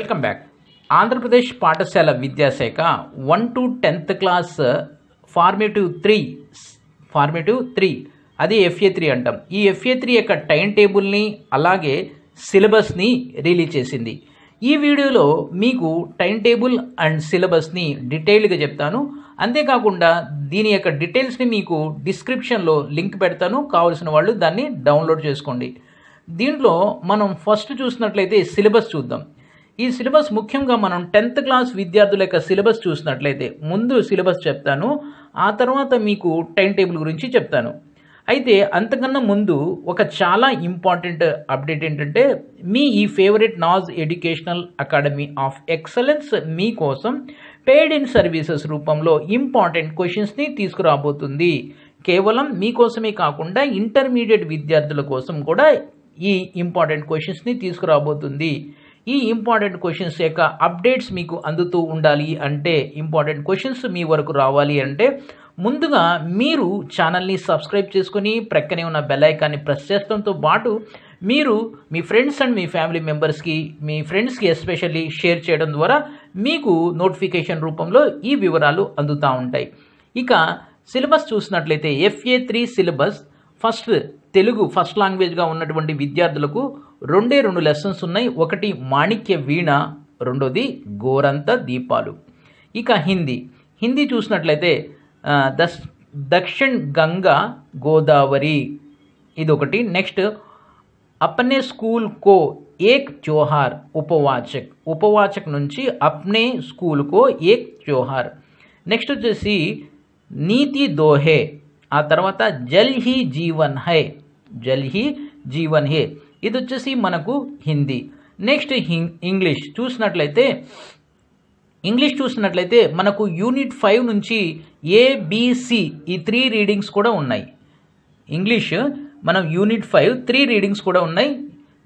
welcome back Andhra Pradesh పాఠశాల విద్యాశాఖ one to tenth class formative three formative three అది FA three అంటాం ఈ ఎఫ్ఏ త్రీ యొక్క టైం టేబుల్ని అలాగే సిలబస్ని రిలీజ్ చేసింది ఈ వీడియోలో మీకు టైం టేబుల్ అండ్ సిలబస్ని డీటెయిల్గా చెప్తాను అంతేకాకుండా దీని యొక్క డీటెయిల్స్ని మీకు డిస్క్రిప్షన్లో లింక్ పెడతాను కావలసిన వాళ్ళు దాన్ని డౌన్లోడ్ చేసుకోండి దీంట్లో మనం ఫస్ట్ చూసినట్లయితే సిలబస్ చూద్దాం ఈ సిలబస్ ముఖ్యంగా మనం టెన్త్ క్లాస్ విద్యార్థుల యొక్క సిలబస్ చూసినట్లయితే ముందు సిలబస్ చెప్తాను ఆ తర్వాత మీకు టైం టేబుల్ గురించి చెప్తాను అయితే అంతకన్నా ముందు ఒక చాలా ఇంపార్టెంట్ అప్డేట్ ఏంటంటే మీ ఈ favourite Naz educational academy of excellence మీకోసం పేడ్ ఇన్ సర్వీసెస్ రూపంలో ఇంపార్టెంట్ క్వశ్చన్స్ని తీసుకురాబోతుంది కేవలం మీకోసమే కాకుండా ఇంటర్మీడియట్ విద్యార్థుల కోసం కూడా ఈ ఇంపార్టెంట్ క్వశ్చన్స్ని తీసుకురాబోతుంది ఈ ఇంపార్టెంట్ క్వశ్చన్స్ యొక్క అప్డేట్స్ మీకు అందుతూ ఉండాలి అంటే ఇంపార్టెంట్ క్వశ్చన్స్ మీ వరకు రావాలి అంటే ముందుగా మీరు ఛానల్ని సబ్స్క్రైబ్ చేసుకుని ప్రక్కనే ఉన్న బెల్లైకాన్ని ప్రెస్ చేసడంతో పాటు మీరు మీ ఫ్రెండ్స్ అండ్ మీ ఫ్యామిలీ మెంబర్స్కి మీ ఫ్రెండ్స్కి ఎస్పెషల్లీ షేర్ చేయడం ద్వారా మీకు నోటిఫికేషన్ రూపంలో ఈ వివరాలు అందుతూ ఉంటాయి ఇక సిలబస్ చూసినట్లయితే FA three syllabus first Telugu first లాంగ్వేజ్గా ఉన్నటువంటి విద్యార్థులకు రెండే రెండు లెసన్స్ ఉన్నాయి ఒకటి మాణిక్య వీణ రెండోది గోరంత దీపాలు ఇక హిందీ హిందీ చూసినట్లయితే దస్ దక్షిణ్ గంగా గోదావరి ఇదొకటి నెక్స్ట్ అప్నే స్కూల్ కో ఏక్ జోహార్ ఉపవాచక్ ఉపవాచక్ నుంచి అప్నే స్కూల్ కో ఏక్ జోహార్ నెక్స్ట్ వచ్చేసి నీతి దోహే ఆ తర్వాత జల్ హీ జీవన్ హై జల్ హీ జీవన్ హే ఇది వచ్చేసి మనకు హిందీ నెక్స్ట్ ఇంగ్లీష్ చూసినట్లయితే ఇంగ్లీష్ చూసినట్లయితే మనకు యూనిట్ ఫైవ్ నుంచి ఏబిసి ఈ త్రీ రీడింగ్స్ కూడా ఉన్నాయి ఇంగ్లీష్ మనం యూనిట్ ఫైవ్ త్రీ రీడింగ్స్ కూడా ఉన్నాయి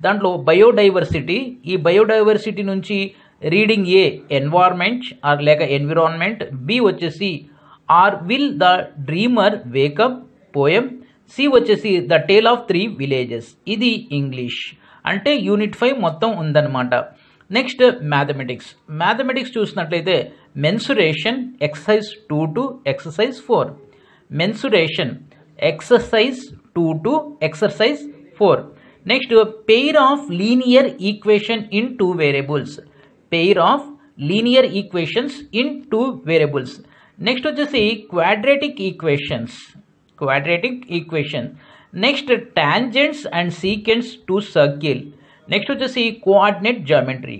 దాంట్లో బయోడైవర్సిటీ ఈ బయోడైవర్సిటీ నుంచి రీడింగ్ ఏ ఎన్వైర్మెంట్ లేక ఎన్విరాన్మెంట్ బి వచ్చేసి or will the dreamer wake up poem C వచ్చేసి the tale of three villages ఇది ఇంగ్లీష్ అంటే యూనిట్ ఫైవ్ మొత్తం ఉందన్నమాట నెక్స్ట్ మ్యాథమెటిక్స్ మ్యాథమెటిక్స్ చూసినట్లయితే mensuration exercise two to exercise four mensuration exercise two to exercise four next pair of linear equation in two variables pair of linear equations in two variables next వచ్చేసి quadratic equations quadratic equation next tangents and secants to circle next వచ్చేసి coordinate geometry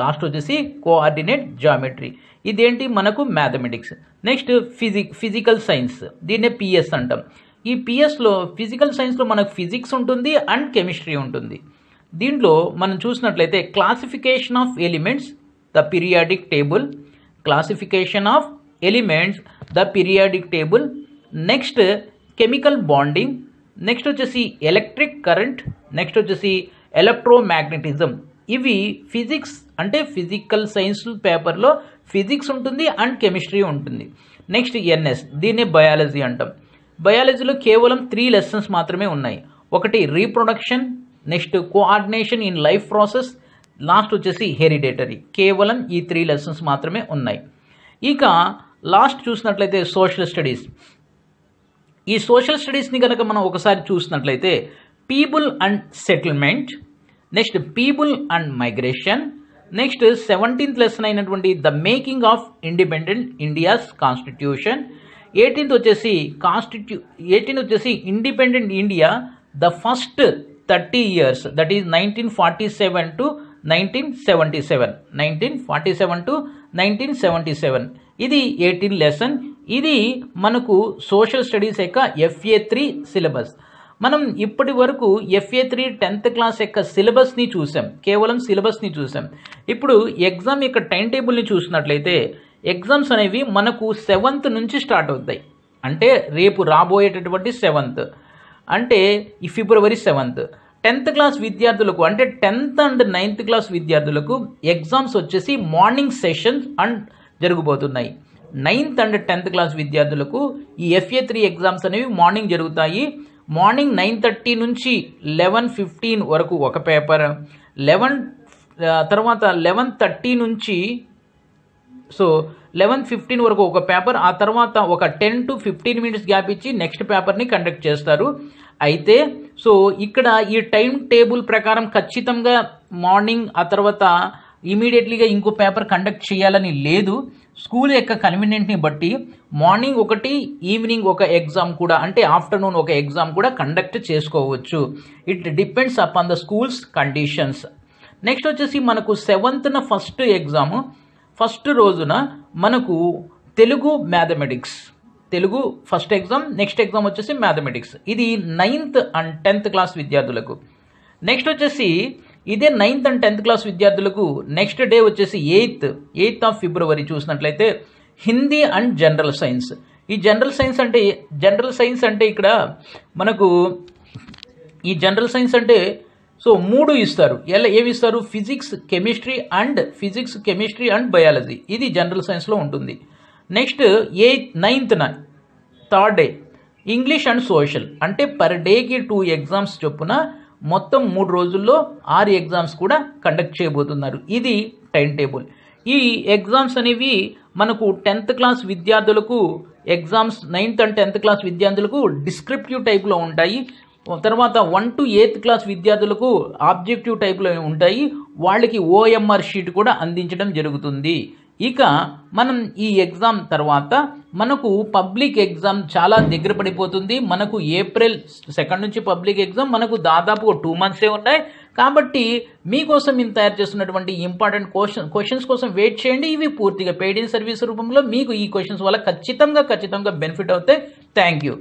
last వచ్చేసి coordinate geometry ఇదేంటి మనకు mathematics next ఫిజి physical science దీన్నే PS అంటాం ఈ పిఎస్లో physical సైన్స్లో మనకు ఫిజిక్స్ ఉంటుంది అండ్ కెమిస్ట్రీ ఉంటుంది దీంట్లో మనం చూసినట్లయితే classification of elements the periodic table classification of elements the periodic table next chemical bonding next వచ్చేసి ఎలక్ట్రిక్ కరెంట్ నెక్స్ట్ వచ్చేసి ఎలక్ట్రోమాగ్నెటిజం ఇవి ఫిజిక్స్ అంటే ఫిజికల్ సైన్స్ పేపర్లో ఫిజిక్స్ ఉంటుంది అండ్ కెమిస్ట్రీ ఉంటుంది నెక్స్ట్ ఎన్ఎస్ దీన్ని బయాలజీ అంటాం బయాలజీలో కేవలం త్రీ లెసన్స్ మాత్రమే ఉన్నాయి ఒకటి reproduction next coordination in life process last వచ్చేసి హెరిడేటరీ కేవలం ఈ త్రీ లెసన్స్ మాత్రమే ఉన్నాయి ఇక లాస్ట్ చూసినట్లయితే సోషల్ స్టడీస్ ఈ సోషల్ స్టడీస్ని కనుక మనం ఒకసారి చూసినట్లయితే people and settlement next people and migration next seventeenth lesson అయినటువంటి the making of independent India's constitution eighteenth వచ్చేసి కాన్స్టిట్యూ ఎయిటీన్త్ వచ్చేసి independent India the first thirty years that is nineteen forty seven to nineteen seventy seven nineteen forty seven to nineteen seventy seven ఇది eighteen lesson ఇది మనకు social studies యొక్క FA three syllabus మనం ఇప్పటి వరకు ఎఫ్ఏ త్రీ టెన్త్ క్లాస్ యొక్క సిలబస్ని చూసాం కేవలం సిలబస్ని చూసాం ఇప్పుడు ఎగ్జామ్ యొక్క టైం టేబుల్ని చూసినట్లయితే ఎగ్జామ్స్ అనేవి మనకు సెవెంత్ నుంచి స్టార్ట్ అవుతాయి అంటే రేపు రాబోయేటటువంటి సెవెంత్ అంటే ఫిబ్రవరి సెవెంత్ టెన్త్ క్లాస్ విద్యార్థులకు అంటే టెన్త్ అండ్ నైన్త్ క్లాస్ విద్యార్థులకు ఎగ్జామ్స్ వచ్చేసి మార్నింగ్ సెషన్స్ అండ్ జరుగుబోతున్నాయి నైన్త్ అండ్ టెన్త్ క్లాస్ విద్యార్థులకు ఈ ఎఫ్ఏ త్రీ ఎగ్జామ్స్ అనేవి మార్నింగ్ జరుగుతాయి మార్నింగ్ నైన్ థర్టీ నుంచి లెవెన్ ఫిఫ్టీన్ వరకు ఒక పేపర్ లెవెన్ తర్వాత లెవెన్ థర్టీ నుంచి సో లెవెన్ ఫిఫ్టీన్ వరకు ఒక పేపర్ ఆ తర్వాత ఒక ten to fifteen minutes gap ఇచ్చి నెక్స్ట్ పేపర్ని కండక్ట్ చేస్తారు అయితే సో ఇక్కడ ఈ టైం టేబుల్ ప్రకారం ఖచ్చితంగా మార్నింగ్ ఆ తర్వాత ఇమీడియట్లీగా ఇంకో పేపర్ కండక్ట్ చేయాలని లేదు స్కూల్ యొక్క కన్వీనియంట్ని బట్టి మార్నింగ్ ఒకటి ఈవినింగ్ ఒక ఎగ్జామ్ కూడా అంటే ఆఫ్టర్నూన్ ఒక ఎగ్జామ్ కూడా కండక్ట్ చేసుకోవచ్చు it depends upon the schools conditions next వచ్చేసి మనకు సెవెంత్న ఫస్ట్ ఎగ్జాము ఫస్ట్ రోజున మనకు Telugu mathematics Telugu first exam next exam వచ్చేసి మ్యాథమెటిక్స్ ఇది నైన్త్ అండ్ టెన్త్ క్లాస్ విద్యార్థులకు నెక్స్ట్ వచ్చేసి ఇదే నైన్త్ అండ్ టెన్త్ క్లాస్ విద్యార్థులకు నెక్స్ట్ డే వచ్చేసి ఎయిత్ ఎయిత్ ఆఫ్ ఫిబ్రవరి చూసినట్లయితే హిందీ అండ్ జనరల్ సైన్స్ ఈ జనరల్ సైన్స్ అంటే జనరల్ సైన్స్ అంటే ఇక్కడ మనకు ఈ జనరల్ సైన్స్ అంటే సో మూడు ఇస్తారు ఎలా ఏమి ఇస్తారు physics chemistry and physics chemistry and biology ఇది జనరల్ సైన్స్లో ఉంటుంది నెక్స్ట్ ఎయిత్ నైన్త్న third day English and social అంటే పర్ డేకి టూ ఎగ్జామ్స్ చొప్పున మొత్తం మూడు రోజుల్లో ఆరు ఎగ్జామ్స్ కూడా కండక్ట్ చేయబోతున్నారు ఇది టైం టేబుల్ ఈ ఎగ్జామ్స్ అనేవి మనకు టెన్త్ క్లాస్ విద్యార్థులకు exams ninth and tenth class విద్యార్థులకు డిస్క్రిప్టివ్ టైప్లో ఉంటాయి తర్వాత వన్ టు ఎయిత్ క్లాస్ విద్యార్థులకు ఆబ్జెక్టివ్ టైప్లో ఉంటాయి వాళ్ళకి ఓఎంఆర్ షీట్ కూడా అందించడం జరుగుతుంది ఇక మనం ఈ ఎగ్జామ్ తర్వాత మనకు పబ్లిక్ ఎగ్జామ్ చాలా దగ్గర పడిపోతుంది మనకు ఏప్రిల్ సెకండ్ నుంచి పబ్లిక్ ఎగ్జామ్ మనకు దాదాపు టూ మంత్సే ఉన్నాయి కాబట్టి మీకోసం మేము తయారు చేస్తున్నటువంటి ఇంపార్టెంట్ క్వశ్చన్ క్వశ్చన్స్ కోసం వెయిట్ చేయండి ఇవి పూర్తిగా పెయిడ్ ఇన్ సర్వీస్ రూపంలో మీకు ఈ క్వశ్చన్స్ వల్ల ఖచ్చితంగా ఖచ్చితంగా బెనిఫిట్ అవుతాయి థ్యాంక్ యూ